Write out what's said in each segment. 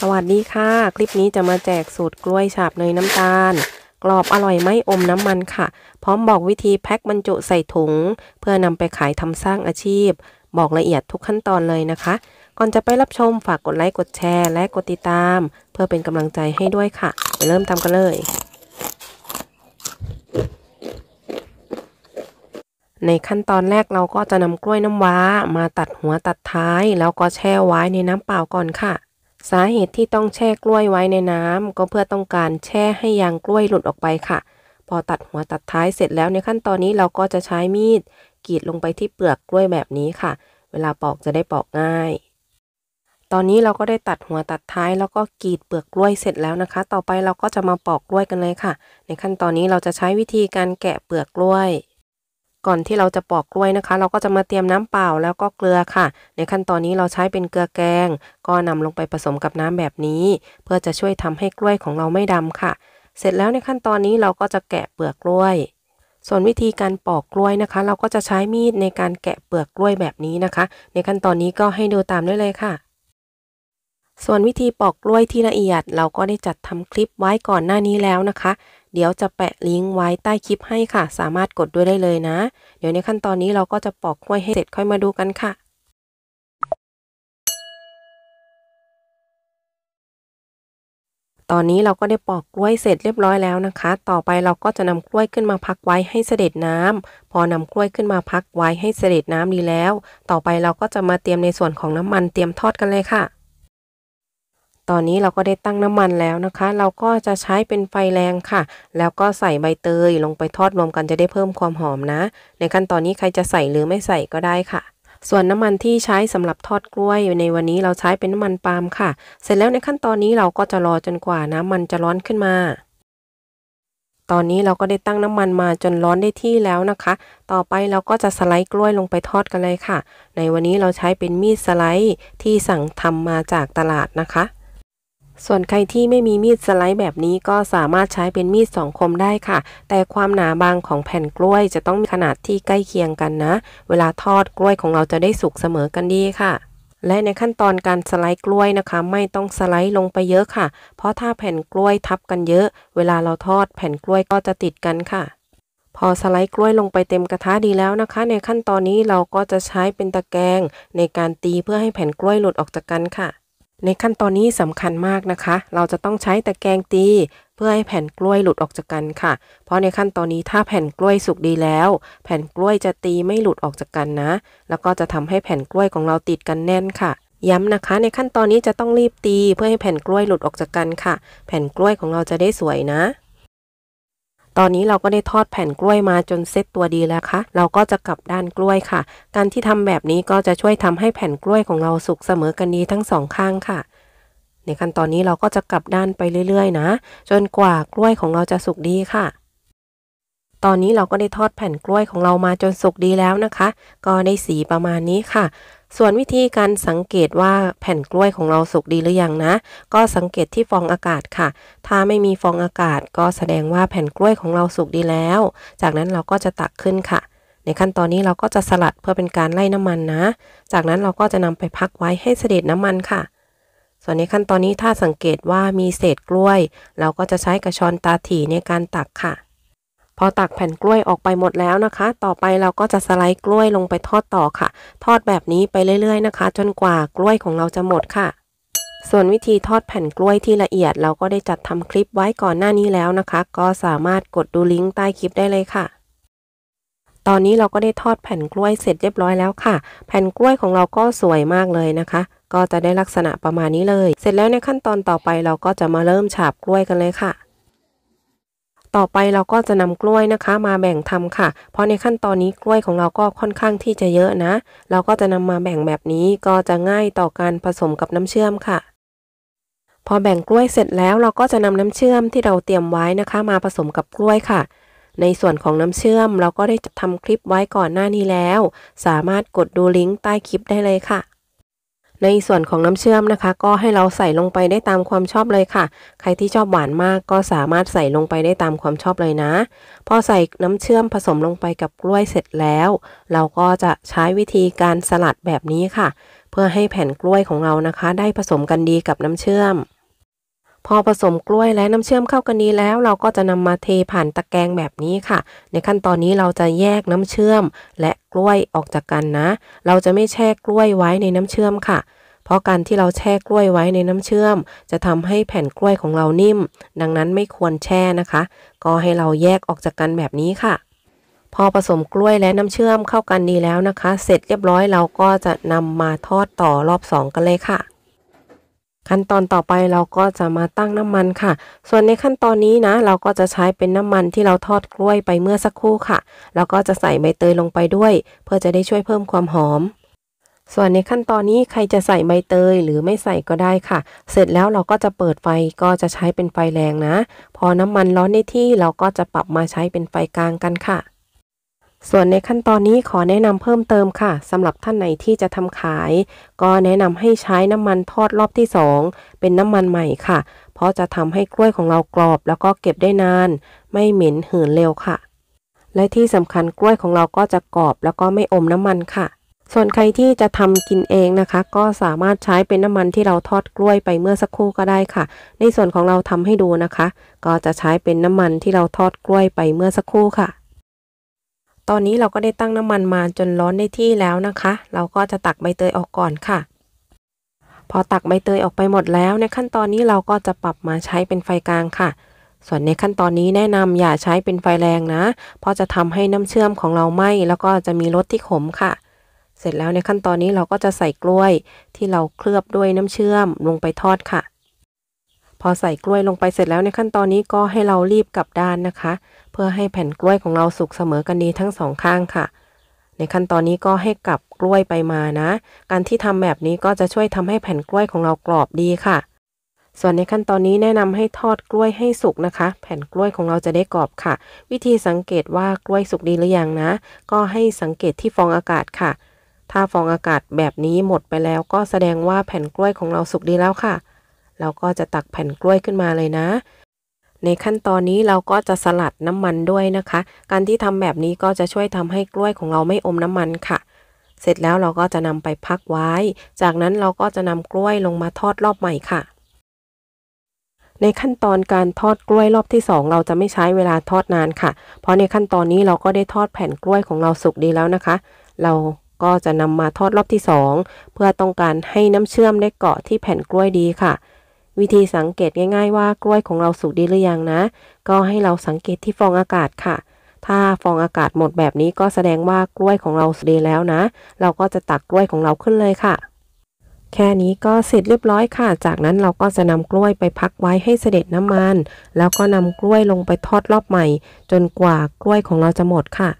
สวัสดีค่ะ คลิปนี้จะมาแจกสูตรกล้วยฉาบเนยน้ำตาล กรอบอร่อยไม่อมน้ำมันค่ะ พร้อมบอกวิธีแพ็คบรรจุใส่ถุง เพื่อนำไปขายทำสร้างอาชีพ บอกละเอียดทุกขั้นตอนเลยนะคะ ก่อนจะไปรับชมฝากกดไลค์กดแชร์และกดติดตาม เพื่อเป็นกำลังใจให้ด้วยค่ะ ไปเริ่มทำกันเลย ในขั้นตอนแรกเราก็จะนำกล้วยน้ำว้า มาตัดหัวตัดท้าย แล้วก็แช่ไว้ในน้ำเปล่าก่อนค่ะสาเหตุที่ต้องแช่กล้วยไว้ในน้ำ ก็เพื่อต้องการแช่ให้ยางกล้วยหลุดออกไปค่ะ พอตัดหัวตัดท้ายเสร็จแล้วในขั้นตอนนี้เราก็จะใช้มีดกรีดลงไปที่เปลือกกล้วยแบบนี้ค่ะ เวลาปอกจะได้ปอกง่าย ตอนนี้เราก็ได้ตัดหัวตัดท้ายแล้วก็กรีดเปลือกกล้วยเสร็จแล้วนะคะ ต่อไปเราก็จะมาปอกกล้วยกันเลยค่ะ ในขั้นตอนนี้เราจะใช้วิธีการแกะเปลือกกล้วยก่อนที่เราจะปอกกล้วยนะคะ เราก็จะมาเตรียมน้ำเปล่าแล้วก็เกลือค่ะ ในขั้นตอนนี้เราใช้เป็นเกลือแกง ก็นำลงไปผสมกับน้ำแบบนี้ เพื่อจะช่วยทำให้กล้วยของเราไม่ดำค่ะ เสร็จแล้วในขั้นตอนนี้เราก็จะแกะเปลือกกล้วย ส่วนวิธีการปอกกล้วยนะคะ เราก็จะใช้มีด ในการแกะเปลือกกล้วยแบบนี้นะคะ ในขั้นตอนนี้ก็ให้ดูตามได้เลยค่ะส่วนวิธีปอกกล้วยที่ละเอียดเราก็ได้จัดทำคลิปไว้ก่อนหน้านี้แล้วนะคะ เดี๋ยวจะแปะลิงก์ไว้ใต้คลิปให้ค่ะ สามารถกดด้วยได้เลยนะ เดี๋ยวในขั้นตอนนี้เราก็จะปอกกล้วยให้เสร็จค่อยมาดูกันค่ะ ตอนนี้เราก็ได้ปอกกล้วยเสร็จเรียบร้อยแล้วนะคะ ต่อไปเราก็จะนำกล้วยขึ้นมาพักไว้ให้เสด็จน้ำ พอนำกล้วยขึ้นมาพักไว้ให้เสด็จน้ำดีแล้ว ต่อไปเราก็จะมาเตรียมในส่วนของน้ำมันเตรียมทอดกันเลยค่ะตอนนี้เราก็ได้ตั้งน้ำมันแล้วนะคะ เราก็จะใช้เป็นไฟแรงค่ะ แล้วก็ใส่ใบเตยลงไปทอดรวมกันจะได้เพิ่มความหอมนะ ในขั้นตอนนี้ใครจะใส่หรือไม่ใส่ก็ได้ค่ะ ส่วนน้ำมันที่ใช้สำหรับทอดกล้วย ในวันนี้เราใช้เป็นน้ำมันปาล์มค่ะ เสร็จแล้วในขั้นตอนนี้เราก็จะรอจนกว่าน้ำมันจะร้อนขึ้นมา ตอนนี้เราก็ได้ตั้งน้ำมันมาจนร้อนได้ที่แล้วนะคะ ต่อไปเราก็จะสไลด์กล้วยลงไปทอดกันเลยค่ะ ในวันนี้เราใช้เป็นมีดสไลด์ที่สั่งทำมาจากตลาดนะคะส่วนใครที่ไม่มีมีดสไลด์แบบนี้ก็สามารถใช้เป็นมีดสองคมได้ค่ะ แต่ความหนาบางของแผ่นกล้วยจะต้องมีขนาดที่ใกล้เคียงกันนะ เวลาทอดกล้วยของเราจะได้สุกเสมอกันดีค่ะ และในขั้นตอนการสไลด์กล้วยนะคะ ไม่ต้องสไลด์ลงไปเยอะค่ะ เพราะถ้าแผ่นกล้วยทับกันเยอะเวลาเราทอดแผ่นกล้วยก็จะติดกันค่ะ พอสไลด์กล้วยลงไปเต็มกระทะดีแล้วนะคะ ในขั้นตอนนี้เราก็จะใช้เป็นตะแกรงในการตีเพื่อให้แผ่นกล้วยหลุดออกจากกันค่ะในขั้นตอนนี้สำคัญมากนะคะ เราจะต้องใช้ตะแกรงตี เพื่อให้แผ่นกล้วยหลุดออกจากกันค่ะ เพราะในขั้นตอนนี้ถ้าแผ่นกล้วยสุกดีแล้ว แผ่นกล้วยจะตีไม่หลุดออกจากกันนะ แล้วก็จะทำให้แผ่นกล้วยของเราติดกันแน่นค่ะ ย้ำนะคะ ในขั้นตอนนี้จะต้องรีบตีเพื่อให้แผ่นกล้วยหลุดออกจากกันค่ะ แผ่นกล้วยของเราจะได้สวยนะตอนนี้เราก็ได้ทอดแผ่นกล้วยมาจนเซ็ตตัวดีแล้วค่ะ เราก็จะกลับด้านกล้วยค่ะ การที่ทำแบบนี้ก็จะช่วยทำให้แผ่นกล้วยของเราสุกเสมอกันดีทั้งสองข้างค่ะ ในขั้นตอนนี้เราก็จะกลับด้านไปเรื่อยๆนะ จนกว่ากล้วยของเราจะสุกดีค่ะ ตอนนี้เราก็ได้ทอดแผ่นกล้วยของเรามาจนสุกดีแล้วนะคะ ก็ได้สีประมาณนี้ค่ะส่วนวิธีการสังเกตว่าแผ่นกล้วยของเราสุกดีหรือยังนะ ก็สังเกตที่ฟองอากาศค่ะ ถ้าไม่มีฟองอากาศก็แสดงว่าแผ่นกล้วยของเราสุกดีแล้ว จากนั้นเราก็จะตักขึ้นค่ะ ในขั้นตอนนี้เราก็จะสลัดเพื่อเป็นการไล่น้ำมันนะ จากนั้นเราก็จะนำไปพักไว้ให้เสด็จน้ำมันค่ะ ส่วนในขั้นตอนนี้ถ้าสังเกตว่ามีเศษกล้วย เราก็จะใช้กระชอนตาถี่ในการตักค่ะพอตักแผ่นกล้วยออกไปหมดแล้วนะคะ ต่อไปเราก็จะสไลด์กล้วยลงไปทอดต่อค่ะ ทอดแบบนี้ไปเรื่อย ๆนะคะ จนกว่ากล้วยของเราจะหมดค่ะ ส่วนวิธีทอดแผ่นกล้วยที่ละเอียด เราก็ได้จัดทำคลิปไว้ก่อนหน้านี้แล้วนะคะ ก็สามารถกดดูลิงก์ใต้คลิปได้เลยค่ะ ตอนนี้เราก็ได้ทอดแผ่นกล้วยเสร็จเรียบร้อยแล้วค่ะ แผ่นกล้วยของเราก็สวยมากเลยนะคะ ก็จะได้ลักษณะประมาณนี้เลย เสร็จแล้วในขั้นตอนต่อไปเราก็จะมาเริ่มฉาบกล้วยกันเลยค่ะต่อไปเราก็จะนำกล้วยนะคะ มาแบ่งทำค่ะ เพราะในขั้นตอนนี้กล้วยของเราก็ค่อนข้างที่จะเยอะนะ เราก็จะนำมาแบ่งแบบนี้ก็จะง่ายต่อการผสมกับน้ำเชื่อมค่ะ พอแบ่งกล้วยเสร็จแล้ว เราก็จะนำน้ำเชื่อมที่เราเตรียมไว้นะคะ มาผสมกับกล้วยค่ะ ในส่วนของน้ำเชื่อมเราก็ได้ทำคลิปไว้ก่อนหน้านี้แล้ว สามารถกดดูลิงก์ใต้คลิปได้เลยค่ะในส่วนของน้ำเชื่อมนะคะ ก็ให้เราใส่ลงไปได้ตามความชอบเลยค่ะ ใครที่ชอบหวานมากก็สามารถใส่ลงไปได้ตามความชอบเลยนะ พอใส่น้ำเชื่อมผสมลงไปกับกล้วยเสร็จแล้ว เราก็จะใช้วิธีการสลัดแบบนี้ค่ะ เพื่อให้แผ่นกล้วยของเรานะคะ ได้ผสมกันดีกับน้ำเชื่อมพอผสมกล้วยและน้ำเชื่อมเข้ากันนี้แล้ว เราก็จะนำมาเทผ่านตะแกรงแบบนี้ค่ะ ในขั้นตอนนี้เราจะแยกน้ำเชื่อมและกล้วยออกจากกันนะ เราจะไม่แช่กล้วยไว้ในน้ำเชื่อมค่ะ เพราะการที่เราแช่กล้วยไว้ในน้ำเชื่อม จะทำให้แผ่นกล้วยของเรานิ่ม ดังนั้นไม่ควรแช่นะคะ ก็ให้เราแยกออกจากกันแบบนี้ค่ะ พอผสมกล้วยและน้ำเชื่อมเข้ากันดีแล้วนะคะ เสร็จเรียบร้อยเราก็จะนำมาทอดต่อรอบสองกันเลยค่ะขั้นตอนต่อไปเราก็จะมาตั้งน้ำมันค่ะ ส่วนในขั้นตอนนี้นะ เราก็จะใช้เป็นน้ำมันที่เราทอดกล้วยไปเมื่อสักครู่ค่ะ แล้วก็จะใส่ใบเตยลงไปด้วย เพื่อจะได้ช่วยเพิ่มความหอม ส่วนในขั้นตอนนี้ใครจะใส่ใบเตยหรือไม่ใส่ก็ได้ค่ะ เสร็จแล้วเราก็จะเปิดไฟก็จะใช้เป็นไฟแรงนะ พอน้ำมันร้อนในที่เราก็จะปรับมาใช้เป็นไฟกลางกันค่ะส่วนในขั้นตอนนี้ขอแนะนำเพิ่มเติมค่ะสำหรับท่าน ไหน ที่จะทำขาย ก็แนะนำให้ใช้น้ำมันทอดรอบที่ 2 เป็นน้ำมันใหม่ค่ะ เพราะจะทำให้กล้วยของเรากรอบ แล้วก็เก็บได้นาน ไม่ เหม็น หืน เร็วค่ะ และที่สำคัญกล้วยของเราก็จะ กรอบแล้วก็ไม่อมน้ำมันค่ะ ส่วนใครที่จะทำกินเองนะคะ ก็สามารถใช้เป็นน้ำมันที่เราทอดกล้วยไปเมื่อสักครู่ก็ได้ค่ะ ในส่วนของเราทำให้ดูนะคะ ก็จะใช้เป็นน้ำมันที่เราทอดกล้วยไปเมื่อสักครู่ค่ะตอนนี้เราก็ได้ตั้งน้ำมันมาจนร้อนได้ที่แล้วนะคะ เราก็จะตักใบเตยออกก่อนค่ะ พอตักใบเตยออกไปหมดแล้ว ในขั้นตอนนี้เราก็จะปรับมาใช้เป็นไฟกลางค่ะ ส่วนในขั้นตอนนี้แนะนำอย่าใช้เป็นไฟแรงนะ เพราะจะทำให้น้ำเชื่อมของเราไหม้แล้วก็จะมีรสที่ขมค่ะ เสร็จแล้วในขั้นตอนนี้เราก็จะใส่กล้วยที่เราเคลือบด้วยน้ำเชื่อมลงไปทอดค่ะ พอใส่กล้วยลงไปเสร็จแล้วในขั้นตอนนี้ก็ให้เรารีบกลับด้านนะคะเพื่อให้แผ่นกล้วยของเราสุกเสมอกันดีทั้งสองข้างค่ะ ในขั้นตอนนี้ก็ให้กลับกล้วยไปมานะ การที่ทำแบบนี้ก็จะช่วยทำให้แผ่นกล้วยของเรากรอบดีค่ะ ส่วนในขั้นตอนนี้แนะนำให้ทอดกล้วยให้สุกนะคะ แผ่นกล้วยของเราจะได้กรอบค่ะ วิธีสังเกตว่ากล้วยสุกดีหรือยังนะ ก็ให้สังเกตที่ฟองอากาศค่ะ ถ้าฟองอากาศแบบนี้หมดไปแล้วก็แสดงว่าแผ่นกล้วยของเราสุกดีแล้วค่ะ เราก็จะตักแผ่นกล้วยขึ้นมาเลยนะในขั้นตอนนี้เราก็จะสลัดน้ำมันด้วยนะคะ การที่ทำแบบนี้ก็จะช่วยทำให้กล้วยของเราไม่อมน้ำมันค่ะ เสร็จแล้วเราก็จะนำไปพักไว้ จากนั้นเราก็จะนำกล้วยลงมาทอดรอบใหม่ค่ะ ในขั้นตอนการทอดกล้วยรอบที่ 2 เราจะไม่ใช้เวลาทอดนานค่ะ เพราะในขั้นตอนนี้เราก็ได้ทอดแผ่นกล้วยของเราสุกดีแล้วนะคะ เราก็จะนำมาทอดรอบที่ 2 เพื่อต้องการให้น้ำเชื่อมได้เกาะที่แผ่นกล้วยดีค่ะวิธีสังเกตง่าย ๆ ว่า กล้วยของเราสุกดีหรือยังนะ ก็ให้เราสังเกตที่ฟองอากาศค่ะ ถ้าฟองอากาศหมดแบบนี้ก็แสดงว่ากล้วยของเราสุกดีแล้วนะ เราก็จะตักกล้วยของเราขึ้นเลยค่ะ แค่นี้ก็เสร็จเรียบร้อยค่ะ จากนั้นเราก็จะนำกล้วยไปพักไว้ให้เสด็จน้ำมัน แล้วก็นำกล้วยลงไปทอดรอบใหม่ จนกว่ากล้วยของเราจะหมดค่ะ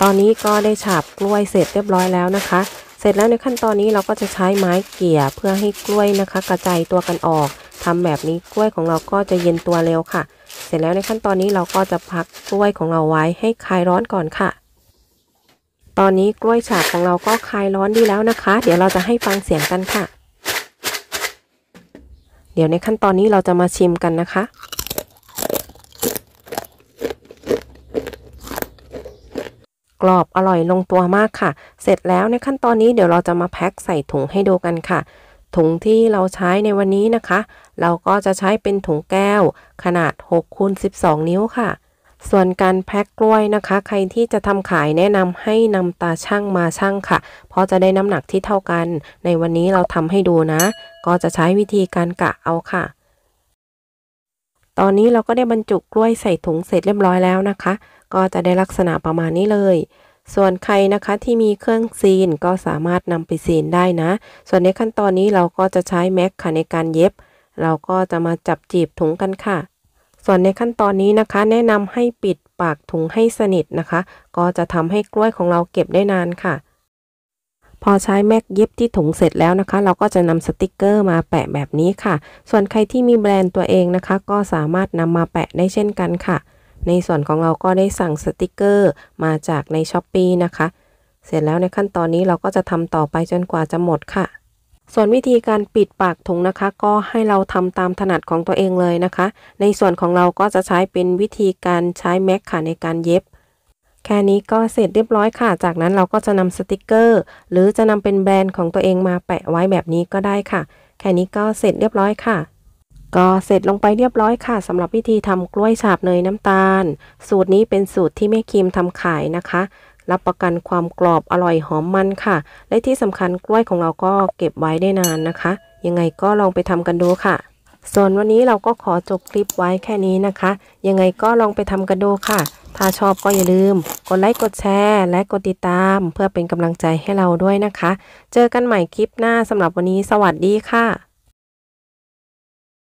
ตอนนี้ก็ได้ฉาบกล้วยเสร็จเรียบร้อยแล้วนะคะเสร็จแล้วในขั้นตอนนี้เราก็จะใช้ไม้เกี่ยเพื่อให้กล้วยนะคะ กระจายตัวกันออก ทำแบบนี้กล้วยของเราก็จะเย็นตัวเร็วค่ะ เสร็จแล้วในขั้นตอนนี้เราก็จะพักกล้วยของเราไว้ให้คลายร้อนก่อนค่ะ ตอนนี้กล้วยฉาบของเราก็คลายร้อนดีแล้วนะคะ เดี๋ยวเราจะให้ฟังเสียงกันค่ะ เดี๋ยวในขั้นตอนนี้เราจะมาชิมกันนะคะกรอบ อร่อยลงตัวมากค่ะ เสร็จแล้วในขั้นตอนนี้ เดี๋ยวเราจะมาแพ็คใส่ถุงให้ดูกันค่ะ ถุงที่เราใช้ในวันนี้นะคะ เราก็จะใช้เป็นถุงแก้ว ขนาด 6คูณ12 นิ้วค่ะ ส่วนการแพ็คกล้วยนะคะ ใครที่จะทำขายแนะนำให้นำตาช่างมาช่างค่ะ เพราะจะได้น้ำหนักที่เท่ากัน ในวันนี้เราทำให้ดูนะ ก็จะใช้วิธีการกะเอาค่ะ ตอนนี้เราก็ได้บรรจุกล้วยใส่ถุงเสร็จเรียบร้อยแล้วนะคะก็จะได้ลักษณะประมาณนี้เลย ส่วนใครนะคะที่มีเครื่องซีนก็สามารถนำไปซีนได้นะ ส่วนในขั้นตอนนี้เราก็จะใช้แม็กค่ะในการเย็บ เราก็จะมาจับจีบถุงกันค่ะ ส่วนในขั้นตอนนี้นะคะ แนะนำให้ปิดปากถุงให้สนิทนะคะ ก็จะทำให้กล้วยของเราเก็บได้นานค่ะ พอใช้แม็กเย็บที่ถุงเสร็จแล้วนะคะ เราก็จะนำสติกเกอร์มาแปะแบบนี้ค่ะ ส่วนใครที่มีแบรนด์ตัวเองนะคะ ก็สามารถนำมาแปะได้เช่นกันค่ะในส่วนของเราก็ได้สั่งสติกเกอร์มาจากใน s h อ p e e นะคะ เสร็จแล้วในขั้นตอนนี้เราก็จะทำต่อไปจนกว่าจะหมดค่ะ ส่วนวิธีการปิดปากถุงนะคะ ก็ให้เราทำตามถนัดของตัวเองเลยนะคะ ในส่วนของเราก็จะใช้เป็นวิธีการใช้แม็กค่ะในการเย็บ แค่นี้ก็เสร็จเรียบร้อยค่ะ จากนั้นเราก็จะนำสติกเกอร์หรือจะนำเป็นแบรนด์ของตัวเองมาแปะไว้แบบนี้ก็ได้ค่ะ แค่นี้ก็เสร็จเรียบร้อยค่ะก็เสร็จลงไปเรียบร้อยค่ะสำหรับวิธีทำกล้วยฉาบเนยน้ำตาล สูตรนี้เป็นสูตรที่แม่คิมทำขายนะคะรับประกันความกรอบอร่อยหอมมันค่ะ และที่สำคัญกล้วยของเราก็เก็บไว้ได้นานนะคะ ยังไงก็ลองไปทำกันดูค่ะส่วนวันนี้เราก็ขอจบคลิปไว้แค่นี้นะคะ ยังไงก็ลองไปทำกันดูค่ะถ้าชอบก็อย่าลืม กดไลค์กดแชร์และกดติดตามเพื่อเป็นกำลังใจให้เราด้วยนะคะ เจอกันใหม่คลิปหน้าสำหรับวันนี้สวัสดีค่ะ